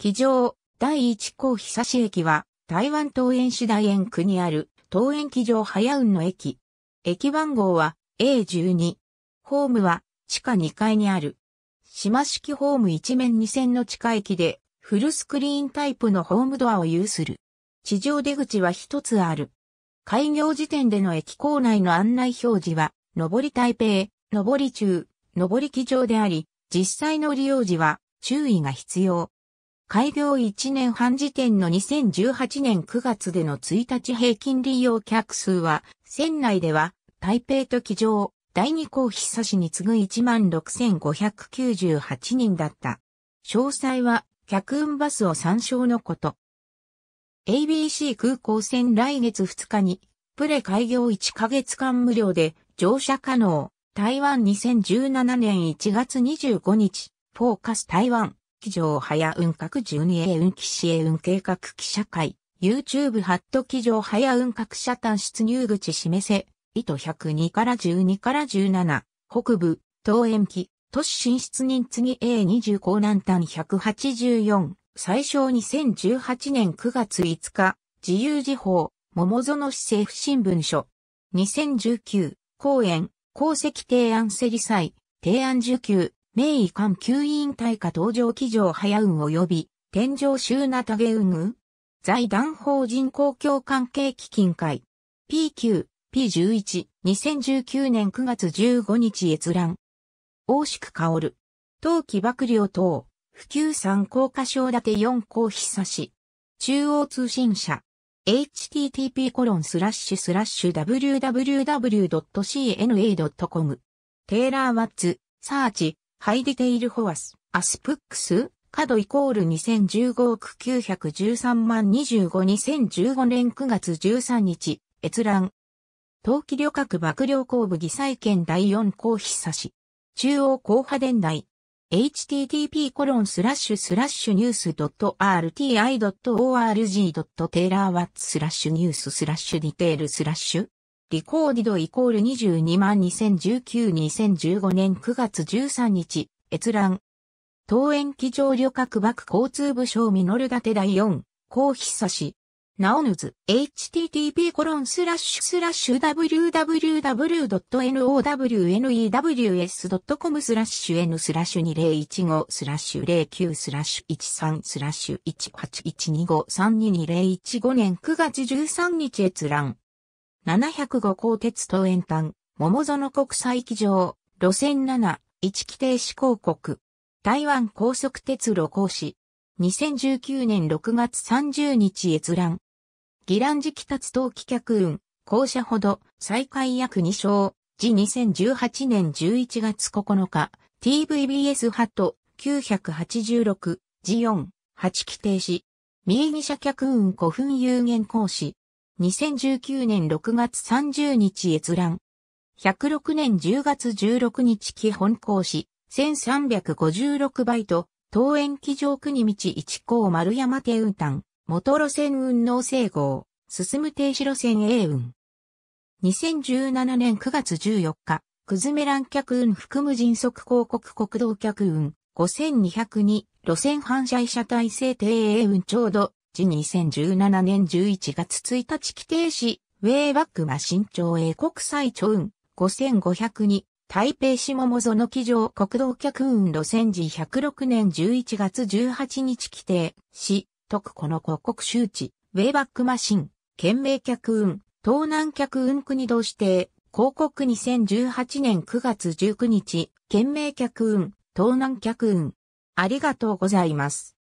機場、第一港久志駅は、台湾桃園市大園区にある、桃園機場早雲の駅。駅番号は A12。ホームは地下2階にある。島式ホーム一面2線の地下駅で、フルスクリーンタイプのホームドアを有する。地上出口は1つある。開業時点での駅構内の案内表示は、上り台北、上り中、上り機場であり、実際の利用時は注意が必要。開業1年半時点の2018年9月での1日平均利用客数は、船内では、台北と機場、第二港久しに次ぐ16,598人だった。詳細は、客運バスを参照のこと。ABC 空港線来月2日に、プレ開業1ヶ月間無料で乗車可能。台湾2017年1月25日、フォーカス台湾。機上早運閣 12A 運機市営運計画記者会、YouTube ハット機上早運閣社単出入口示せ、糸102から12から17、北部、東園期、都市進出人次 A20 高南端184、最小2018年9月5日、自由時報、桃園市政府新聞書2019、公園、功績提案せり祭、提案受給、名医官吸引大化登場騎乗早運及び、天井集。なたげ運具財団法人公共関係基金会。p q P11、2019年9月15日閲覧。大しく香る。冬季幕僚等、普及三高箇所立て4高久し。中央通信社。http コロンスラッシュスラッシュ www.cna.com テイラー・ワッツ、サーチ、ハイディテイルホアス、アスプックス、角イコール2015億913万252015年9月13日、閲覧。冬季旅客幕僚後部議裁権第4項差し。中央広波電内。http コロンスラッシュスラッシュニュース .rti.org.taylorwatt スラッシュニューススラッシュディテールスラッシュリコーディドイコール22万2019-2015年9月13日、閲覧。当園機場旅客幕交通部省ミノルダテ第4、ヒ久し。なおぬず、http コロンスラッシュスラッシュ www.nownews.com スラッシュ n スラッシュ2015スラッシュ09スラッシュ13スラッシュ18125322015年9月13日閲覧。705鋼鉄東延端、桃園国際機場、路線7、一規定志向国。台湾高速鉄路行使。2019年6月30日閲覧。宜蘭時期達冬季客運、降車ほど、再開約2章、時2018年11月9日、TVBS ハット、986、G4、8規定し、右義車客運古墳有限講師、2019年6月30日閲覧。106年10月16日基本講師、1356バイト、東園機場国道1項丸山手運端、元路線運納整合、進む停止路線 A 運。2017年9月14日、くずめ乱客運含む迅速広告国道客運、5202、路線反射車体制定 A 運ちょうど、時2017年11月1日規定し、ウェイバックマシン朝英国際朝運5500に、台北市桃園機場国道客運路線時106年11月18日規定し、特この広告周知、ウェイバックマシン、県名客運、東南客運国道指定、広告2018年9月19日、県名客運、東南客運。ありがとうございます。